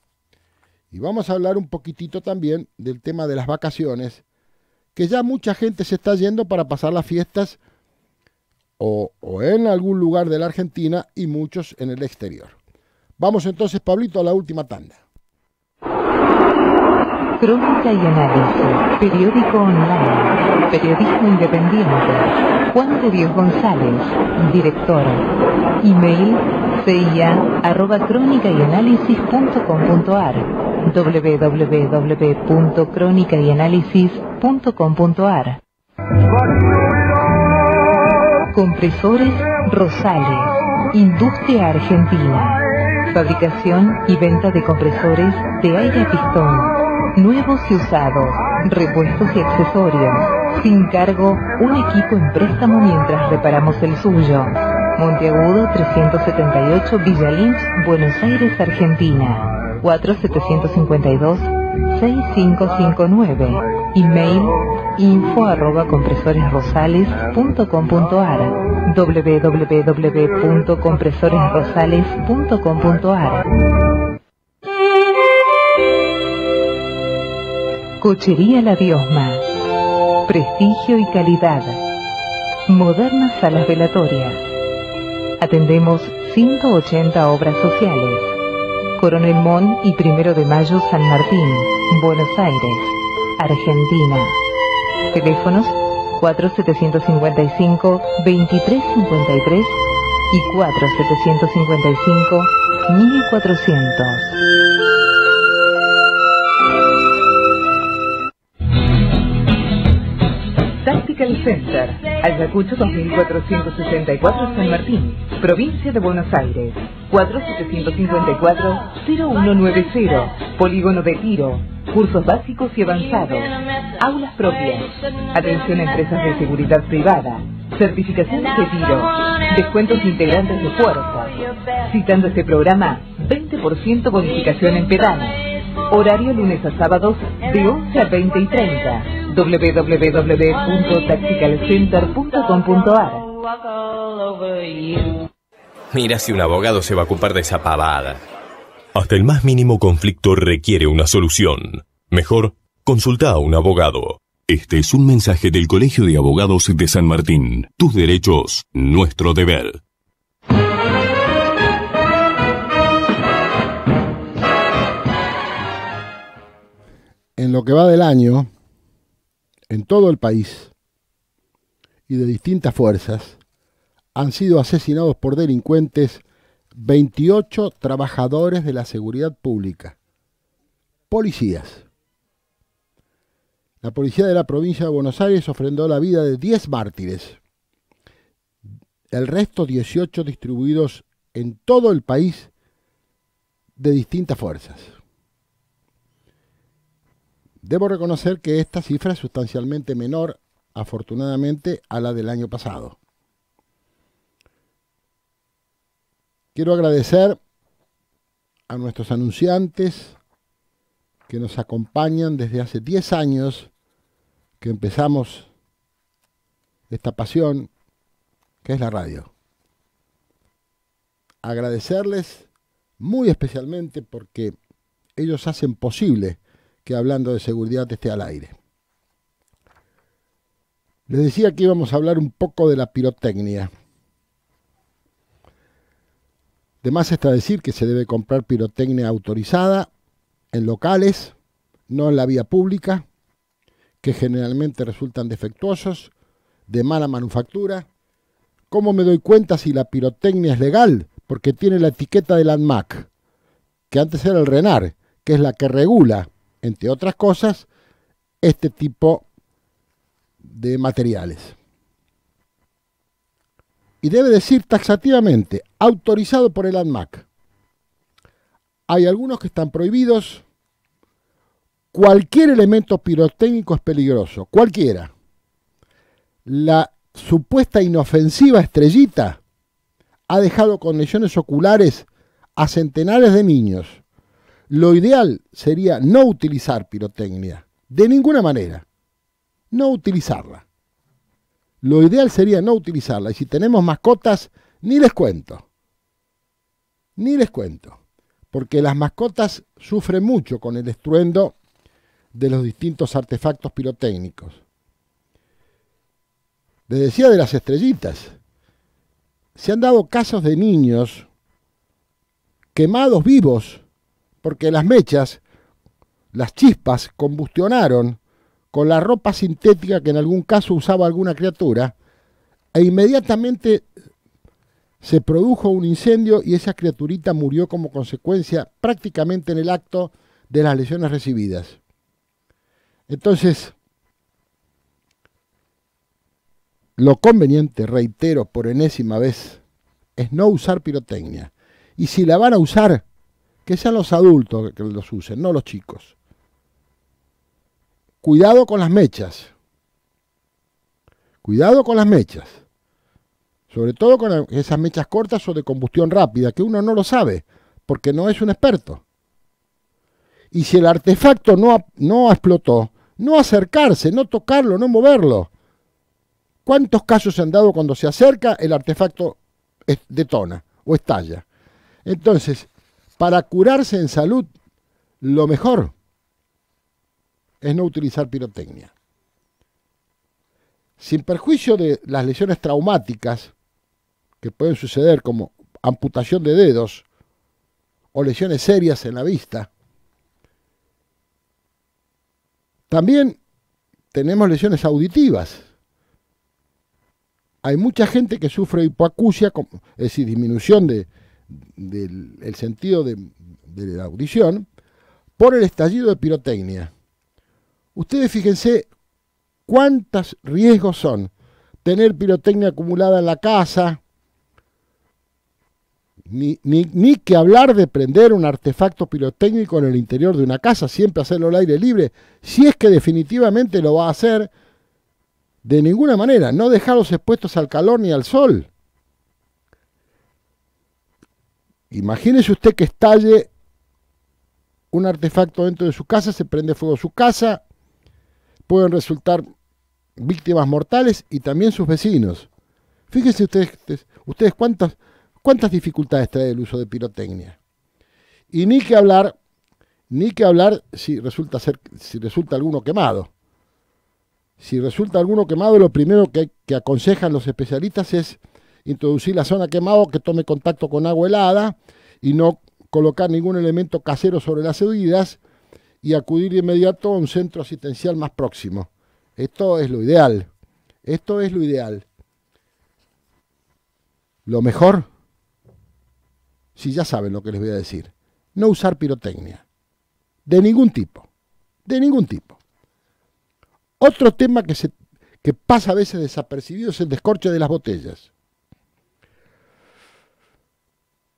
Y vamos a hablar un poquitito también del tema de las vacaciones, que ya mucha gente se está yendo para pasar las fiestas o, o en algún lugar de la Argentina y muchos en el exterior. Vamos entonces, Pablito, a la última tanda. Crónica y análisis. Periódico online. Periodismo independiente. Juan de Dios González, director. Email y análisis.com.ar Compresores Rosales, Industria Argentina. Fabricación y venta de compresores de aire a pistón Nuevos y usados, repuestos y accesorios. Sin cargo, un equipo en préstamo mientras reparamos el suyo. Monteagudo 378 Villa Lynch, Buenos Aires, Argentina. 4752 6559. Email info arroba compresoresrosales.com.ar www.compresoresrosales.com.ar Cochería La Diosma. Prestigio y calidad. Modernas salas velatorias. Atendemos 180 obras sociales. Coronel Mon y Primero de Mayo San Martín, Buenos Aires, Argentina. Teléfonos 4755-2353 y 4755-1400. Center, Ayacucho 2464 San Martín, provincia de Buenos Aires, 4754-0190, polígono de tiro, cursos básicos y avanzados, aulas propias, atención a empresas de seguridad privada, certificaciones de tiro, descuentos integrantes de fuerza, citando este programa 20% bonificación en pedales. Horario lunes a sábados de 11 a 20 y 30. www.tacticalcenter.com.ar Mira si un abogado se va a ocupar de esa pavada. Hasta el más mínimo conflicto requiere una solución. Mejor, consulta a un abogado. Este es un mensaje del Colegio de Abogados de San Martín. Tus derechos, nuestro deber. en lo que va del año, en todo el país y de distintas fuerzas, han sido asesinados por delincuentes 28 trabajadores de la seguridad pública, policías. La policía de la provincia de Buenos Aires ofrendó la vida de 10 mártires, el resto 18 distribuidos en todo el país de distintas fuerzas. Debo reconocer que esta cifra es sustancialmente menor, afortunadamente, a la del año pasado. Quiero agradecer a nuestros anunciantes que nos acompañan desde hace 10 años que empezamos esta pasión que es la radio. Agradecerles muy especialmente porque ellos hacen posible que hablando de seguridad esté al aire. Les decía que íbamos a hablar un poco de la pirotecnia. De más está decir que se debe comprar pirotecnia autorizada en locales, no en la vía pública, que generalmente resultan defectuosos, de mala manufactura. ¿Cómo me doy cuenta si la pirotecnia es legal? Porque tiene la etiqueta del ANMAC, que antes era el RENAR, que es la que regula entre otras cosas, este tipo de materiales. Y debe decir taxativamente, autorizado por el ANMAC. Hay algunos que están prohibidos. Cualquier elemento pirotécnico es peligroso, cualquiera. La supuesta inofensiva estrellita ha dejado con lesiones oculares a centenares de niños lo ideal sería no utilizar pirotecnia, de ninguna manera. No utilizarla. Lo ideal sería no utilizarla. Y si tenemos mascotas, ni les cuento. Ni les cuento. Porque las mascotas sufren mucho con el estruendo de los distintos artefactos pirotécnicos. Les decía de las estrellitas. Se han dado casos de niños quemados vivos porque las mechas, las chispas, combustionaron con la ropa sintética que en algún caso usaba alguna criatura, e inmediatamente se produjo un incendio y esa criaturita murió como consecuencia prácticamente en el acto de las lesiones recibidas. Entonces, lo conveniente, reitero por enésima vez, es no usar pirotecnia. Y si la van a usar, que sean los adultos que los usen, no los chicos. Cuidado con las mechas. Cuidado con las mechas. Sobre todo con esas mechas cortas o de combustión rápida, que uno no lo sabe, porque no es un experto. Y si el artefacto no, no explotó, no acercarse, no tocarlo, no moverlo. ¿Cuántos casos se han dado cuando se acerca el artefacto detona o estalla? Entonces, para curarse en salud, lo mejor es no utilizar pirotecnia. Sin perjuicio de las lesiones traumáticas que pueden suceder como amputación de dedos o lesiones serias en la vista, también tenemos lesiones auditivas. Hay mucha gente que sufre hipoacusia, es decir, disminución de, del sentido de, la audición por el estallido de pirotecnia. Ustedes fíjense cuántos riesgos son tener pirotecnia acumulada en la casa, ni, ni, ni, que hablar de prender un artefacto pirotécnico en el interior de una casa, siempre hacerlo al aire libre, si es que definitivamente lo va a hacer de ninguna manera, no dejarlos expuestos al calor ni al sol. Imagínese usted que estalle un artefacto dentro de su casa, se prende fuego su casa, pueden resultar víctimas mortales y también sus vecinos. Fíjense ustedes, ustedes cuántas, cuántas dificultades trae el uso de pirotecnia. Y ni que hablar, ni que hablar si resulta, ser, si resulta alguno quemado. Si resulta alguno quemado, lo primero que aconsejan los especialistas es introducir la zona quemado que tome contacto con agua helada y no colocar ningún elemento casero sobre las heridas y acudir de inmediato a un centro asistencial más próximo. Esto es lo ideal. Esto es lo ideal. Lo mejor, si ya saben lo que les voy a decir, no usar pirotecnia. De ningún tipo. De ningún tipo. Otro tema que, se, que pasa a veces desapercibido es el descorche de las botellas.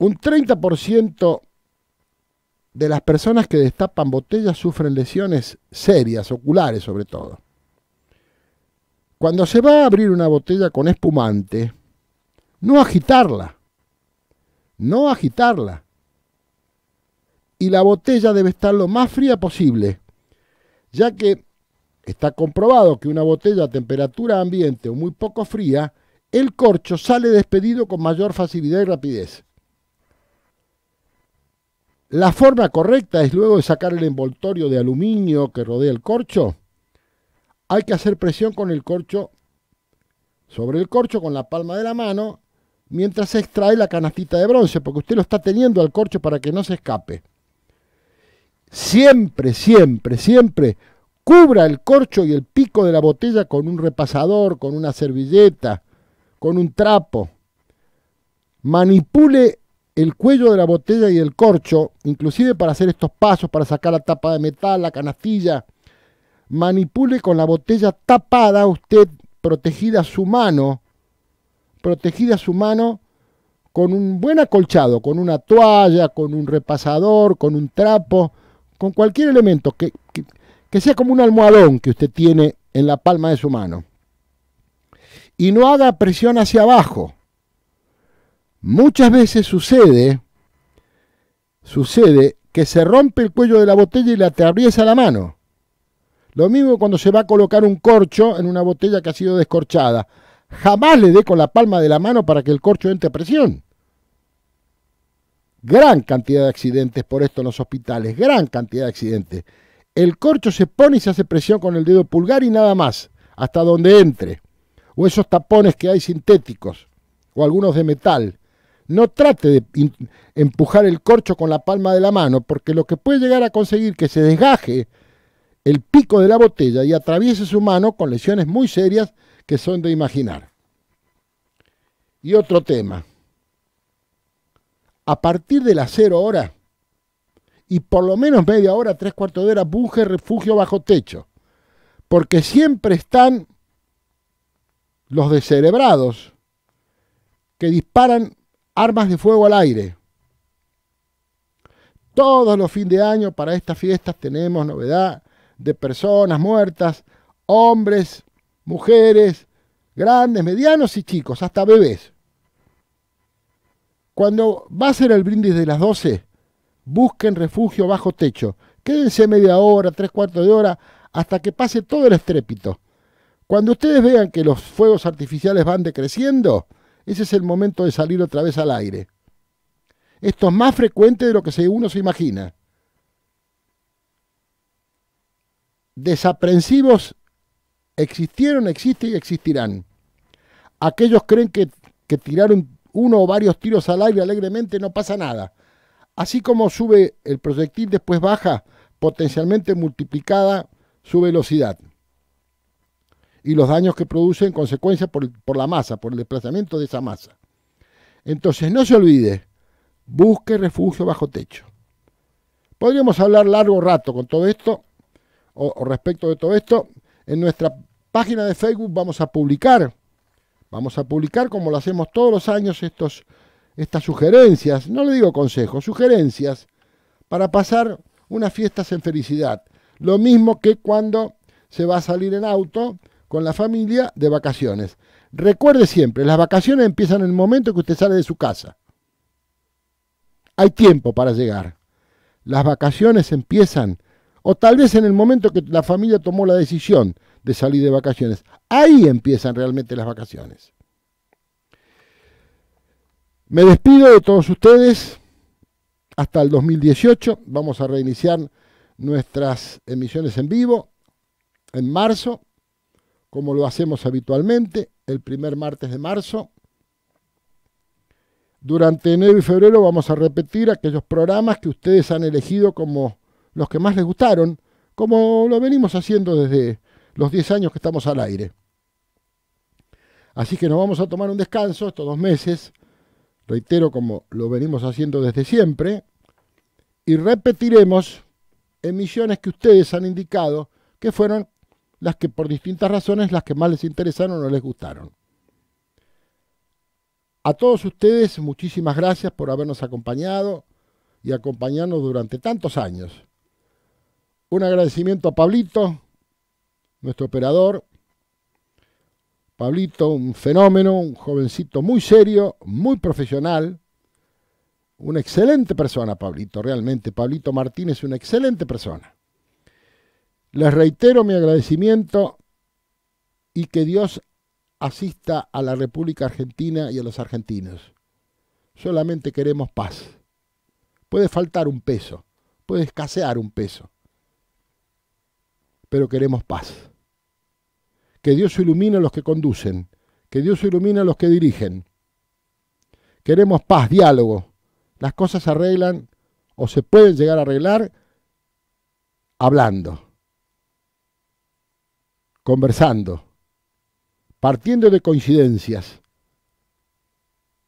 Un 30% de las personas que destapan botellas sufren lesiones serias, oculares sobre todo. Cuando se va a abrir una botella con espumante, no agitarla, no agitarla. Y la botella debe estar lo más fría posible, ya que está comprobado que una botella a temperatura ambiente o muy poco fría, el corcho sale despedido con mayor facilidad y rapidez. La forma correcta es luego de sacar el envoltorio de aluminio que rodea el corcho. Hay que hacer presión con el corcho sobre el corcho con la palma de la mano mientras se extrae la canastita de bronce, porque usted lo está teniendo al corcho para que no se escape. Siempre, siempre, siempre cubra el corcho y el pico de la botella con un repasador, con una servilleta, con un trapo. Manipule el cuello de la botella y el corcho, inclusive para hacer estos pasos, para sacar la tapa de metal, la canastilla. Manipule con la botella tapada usted, protegida su mano, protegida su mano con un buen acolchado, con una toalla, con un repasador, con un trapo, con cualquier elemento que, que sea como un almohadón que usted tiene en la palma de su mano. Y no haga presión hacia abajo Muchas veces sucede, sucede que se rompe el cuello de la botella y le atraviesa la mano. Lo mismo cuando se va a colocar un corcho en una botella que ha sido descorchada. Jamás le dé con la palma de la mano para que el corcho entre a presión. Gran cantidad de accidentes por esto en los hospitales, gran cantidad de accidentes. El corcho se pone y se hace presión con el dedo pulgar y nada más, hasta donde entre. O esos tapones que hay sintéticos, o algunos de metal. No trate de empujar el corcho con la palma de la mano, porque lo que puede llegar a conseguir que se desgaje el pico de la botella y atraviese su mano con lesiones muy serias que son de imaginar. Y otro tema. A partir de las cero horas, y por lo menos media hora, tres cuartos de hora, busque refugio bajo techo. Porque siempre están los descerebrados que disparan armas de fuego al aire. Todos los fines de año para estas fiestas tenemos novedad de personas muertas, hombres, mujeres, grandes, medianos y chicos, hasta bebés. Cuando va a ser el brindis de las 12, busquen refugio bajo techo. Quédense media hora, tres cuartos de hora, hasta que pase todo el estrépito. Cuando ustedes vean que los fuegos artificiales van decreciendo, ese es el momento de salir otra vez al aire. Esto es más frecuente de lo que uno se imagina. Desaprensivos existieron, existen y existirán. Aquellos creen que, tiraron uno o varios tiros al aire alegremente no pasa nada. Así como sube el proyectil, después baja potencialmente multiplicada su velocidad y los daños que produce en consecuencia por, la masa, por el desplazamiento de esa masa. Entonces, no se olvide, busque refugio bajo techo. Podríamos hablar largo rato con todo esto, o, respecto de todo esto. En nuestra página de Facebook vamos a publicar, vamos a publicar como lo hacemos todos los años, estos, estas sugerencias, no le digo consejos, sugerencias para pasar unas fiestas en felicidad. Lo mismo que cuando se va a salir en auto, con la familia de vacaciones. Recuerde siempre, las vacaciones empiezan en el momento que usted sale de su casa. Hay tiempo para llegar. Las vacaciones empiezan, o tal vez en el momento que la familia tomó la decisión de salir de vacaciones. Ahí empiezan realmente las vacaciones. Me despido de todos ustedes hasta el 2018. Vamos a reiniciar nuestras emisiones en vivo en marzo como lo hacemos habitualmente, el primer martes de marzo. Durante enero y febrero vamos a repetir aquellos programas que ustedes han elegido como los que más les gustaron, como lo venimos haciendo desde los 10 años que estamos al aire. Así que nos vamos a tomar un descanso estos dos meses, reitero como lo venimos haciendo desde siempre, y repetiremos emisiones que ustedes han indicado que fueron las que por distintas razones, las que más les interesaron o no les gustaron. A todos ustedes, muchísimas gracias por habernos acompañado y acompañarnos durante tantos años. Un agradecimiento a Pablito, nuestro operador. Pablito, un fenómeno, un jovencito muy serio, muy profesional, una excelente persona, Pablito, realmente. Pablito Martínez, una excelente persona. Les reitero mi agradecimiento y que Dios asista a la República Argentina y a los argentinos. Solamente queremos paz. Puede faltar un peso, puede escasear un peso, pero queremos paz. Que Dios ilumine a los que conducen, que Dios ilumine a los que dirigen. Queremos paz, diálogo. Las cosas se arreglan o se pueden llegar a arreglar hablando conversando, partiendo de coincidencias.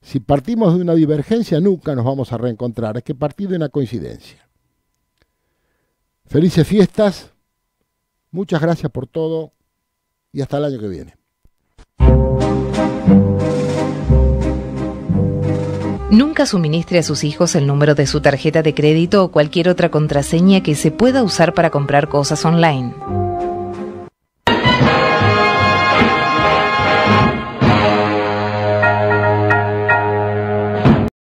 Si partimos de una divergencia, nunca nos vamos a reencontrar. Es que partir de una coincidencia. Felices fiestas. Muchas gracias por todo y hasta el año que viene. Nunca suministre a sus hijos el número de su tarjeta de crédito o cualquier otra contraseña que se pueda usar para comprar cosas online.